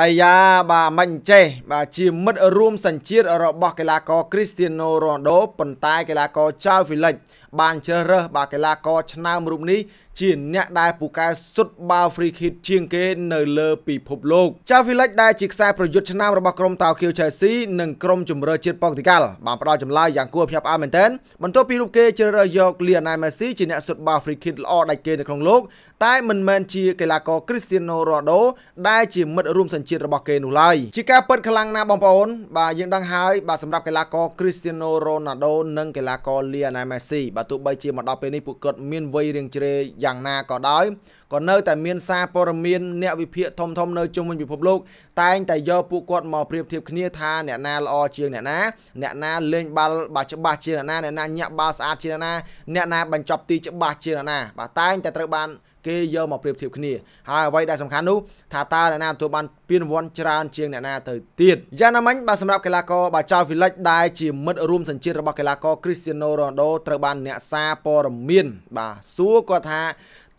អាយ៉ាបាទមិនចេះបាទជាមិត្តរួមសញ្ជាតិរបស់កីឡាករ Cristiano Ronaldo ប៉ុន្តែកីឡាករ Chao Felix បានជ្រើសរើសបាទកីឡាករឆ្នើមរូបនេះជា អ្នកដែលពូកែសុទ្ធបាល់ free kick ជាងគេនៅលើពិភពលោក Chao Felix ដែលជាខ្សែប្រយុទ្ធឆ្នើមរបស់ក្រុម Tokyo Chelsea និងក្រុមជម្រើសជាតិប៉ូទុយហ្គាល់បានផ្ដល់ចម្លើយយ៉ាងគួរឲ្យភ្ញាក់ផ្អើលមែនទែនបន្ទាប់ពីរូបគេជ្រើសរើសយក Lionel Messi ជាអ្នកសុទ្ធបាល់ free kick ល្អដាច់គេនៅក្នុងលោក តែមិនមែនជាកីឡាករ Cristiano Ronaldo ដែលជាមិត្តរួមសញ្នជាតិរបស់គេនោះឡើយជាការពិតខ្លាំងណាស់បងប្អូនបាទយើងដឹងហើយបាទសម្រាប់កីឡាករ Cristiano Ronaldo និងកីឡាករ Lionel Messi បាទទោះបីជាមកដល់ពេលនេះពួកគាត់មានវ័យរៀងជ្រេយ៉ាងណាក៏ដោយក៏នៅតែមានសារព័ត៌មានអ្នកវិភាគធំធំនៅជុំវិញពិភពលោកតែងតែយកពួកគាត់មកប្រៀបធៀបគ្នាថា អ្នកណាល្អជាងអ្នកណាអ្នកណាលេងបាល់បាទច្បាស់ជាងអ្នកណាអ្នកណាញាក់បាល់ស្អាតជាងអ្នកណាអ្នកណាបញ្ចប់ទីច្បាស់ជាងអ្នកណាបាទតែងតែត្រូវបានគេយកមកប្រៀបធៀបគ្នាហើយអ្វីដែលសំខាន់នោះថាតើអ្នកណាទទួលបានពានរង្វាន់ច្រើនជាងអ្នកណាទៅទៀតយ៉ាងណាមិញបាទសម្រាប់កីឡាករបាចោវីលិចដែលជាមិត្តរួមសញ្ជាតិរបស់កីឡាករ Cristiano Ronaldo ត្រូវបានអ្នកសារព័ត៌មានបាទសួរគាត់ថា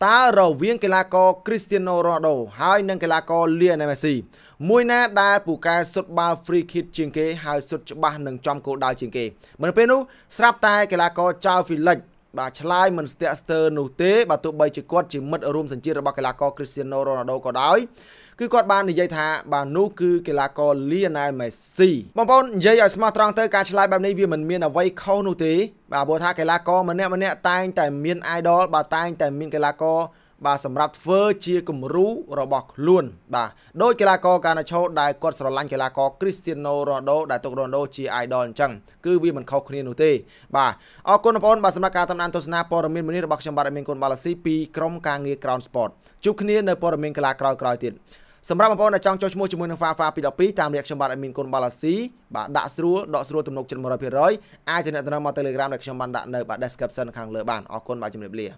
តើរវាងកីឡាករ Cristiano Ronaldo ហើយនិងកីឡាករ Lionel Messi មួយណាដែលពូកែសុទ្ធបាល់ free kick ជាងគេហើយសុទ្ធច្បាស់នឹងចំគោលដៅជាងគេមិនពេលនោះស្រាប់តែកីឡាករចោវីលិចបាទឆ្លើយមិនស្ទាក់ស្ទើរនោះទេបាទទោះបីជាគាត់ជាមិត្តរួមសញ្ជាតិរបស់កីឡាករ Cristiano Ronaldo ក៏ដោយ គឺគាត់បាននិយាយថា បាទនោះគឺកីឡាករ Lionel Messi បងប្អូននិយាយឲ្យស្មោះត្រង់ទៅការឆ្លើយបែបនេះវាមិនមានអ្វីខុសនោះទេបាទព្រោះថាកីឡាករម្នាក់ម្នាក់តែងតែមាន idol បាទតែងតែមានកីឡាករបាទសម្រាប់ធ្វើជាគំរូរបស់ខ្លួនបាទដោយកីឡាករកាណាឆូដែលគាត់ស្រឡាញ់កីឡាករ Cristiano Ronaldo ដែលទុករ៉ូណាល់ដូជា idol អញ្ចឹងគឺវាមិនខុសគ្នានោះទេបាទអរគុណបងប្អូនបាទសម្រាប់ការតាមដានទស្សនាព័ត៌មានមួយនេះរបស់ខ្ញុំបាទមានគុណបាឡាស៊ីពីក្រុមការងារ Crown Sport ជួបគ្នានៅព័ត៌មានកីឡាក្រោយៗទៀតសម្រាប់បងប្អូនដែលចង់ចូលឈ្មោះជាមួយនឹង Fafa 212តាមរយៈខ្ញុំបាទអេមីនគុណបាឡាស៊ីបាទដាក់ស្រួលដកស្រួលទំនុកចិត្ត100%អាចទៅអ្នកដំណើរមក Telegram ដែលខ្ញុំបានដាក់នៅបាទ description ខាងលើបានអរគុណបាទជម្រាបលា